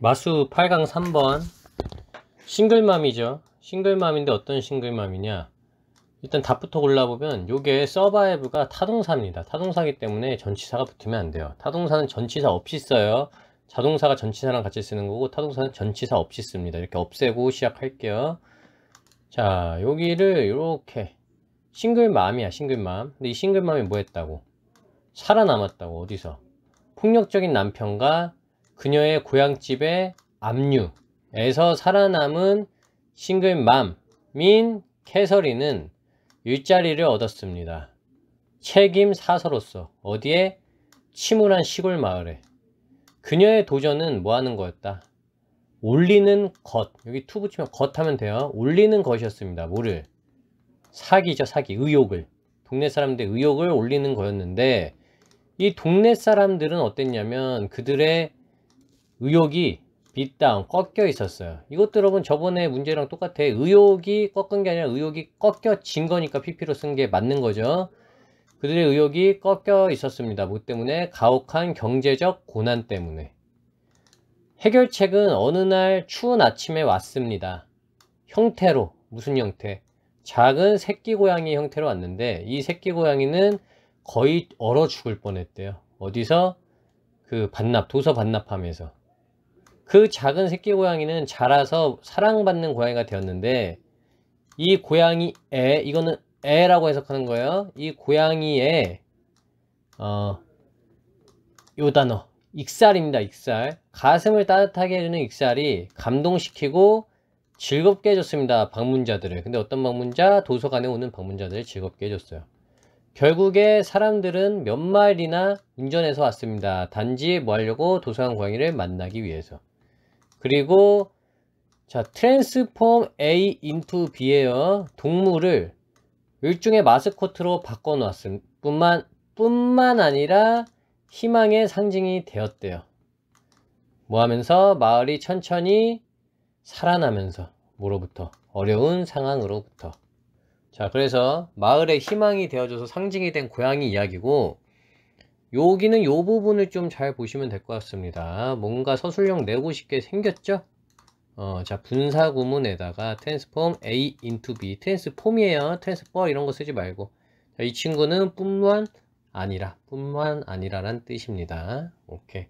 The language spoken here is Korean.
마수 8강 3번 싱글맘이죠 싱글맘인데 어떤 싱글맘이냐 일단 답부터 골라보면 요게 서바이브가 타동사입니다 타동사기 때문에 전치사가 붙으면 안 돼요 타동사는 전치사 없이 써요 자동사가 전치사랑 같이 쓰는 거고 타동사는 전치사 없이 씁니다 이렇게 없애고 시작할게요 자 여기를 이렇게 싱글맘이야 싱글맘 근데 이 싱글맘이 뭐 했다고 살아남았다고 어디서 폭력적인 남편과 그녀의 고향집의 압류에서 살아남은 싱글맘인 캐서린은 일자리를 얻었습니다. 책임 사서로서 어디에 침울한 시골 마을에 그녀의 도전은 뭐 하는 거였다? 올리는 것 여기 투 붙이면 겉 하면 돼요. 올리는 것이었습니다. 뭐를 사기죠 사기 의욕을 동네 사람들 의욕을 올리는 거였는데 이 동네 사람들은 어땠냐면 그들의 의욕이 빗다운 꺾여 있었어요 이것도 여러분 저번에 문제랑 똑같아 의욕이 꺾은 게 아니라 의욕이 꺾여진 거니까 PP로 쓴 게 맞는 거죠 그들의 의욕이 꺾여 있었습니다 뭐 때문에 가혹한 경제적 고난 때문에 해결책은 어느 날 추운 아침에 왔습니다 형태로 무슨 형태 작은 새끼 고양이 형태로 왔는데 이 새끼 고양이는 거의 얼어 죽을 뻔했대요 어디서 그 반납 도서 반납함에서 그 작은 새끼 고양이는 자라서 사랑받는 고양이가 되었는데 이 고양이 애 이거는 애라고 해석하는 거예요 이 고양이의 어, 요 단어 익살입니다 익살 가슴을 따뜻하게 해주는 익살이 감동시키고 즐겁게 해줬습니다 방문자들을 근데 어떤 방문자 도서관에 오는 방문자들을 즐겁게 해줬어요 결국에 사람들은 몇 마일이나 운전해서 왔습니다 단지 뭐 하려고 도서관 고양이를 만나기 위해서 그리고 자, t r a n A 인투 t o B예요. 동물을 일종의 마스코트로 바꿔 놓았음. 뿐만 뿐만 아니라 희망의 상징이 되었대요. 뭐 하면서 마을이 천천히 살아나면서 뭐로부터 어려운 상황으로부터 자 그래서 마을의 희망이 되어줘서 상징이 된 고양이 이야기고 여기는 요 부분을 좀 잘 보시면 될 것 같습니다 뭔가 서술형 내고 싶게 생겼죠 어, 자 분사 구문에다가 트랜스폼 A into B 트랜스폼이에요 트랜스퍼 이런 거 쓰지 말고 자, 이 친구는 뿐만 아니라 뿐만 아니라란 뜻입니다 오케이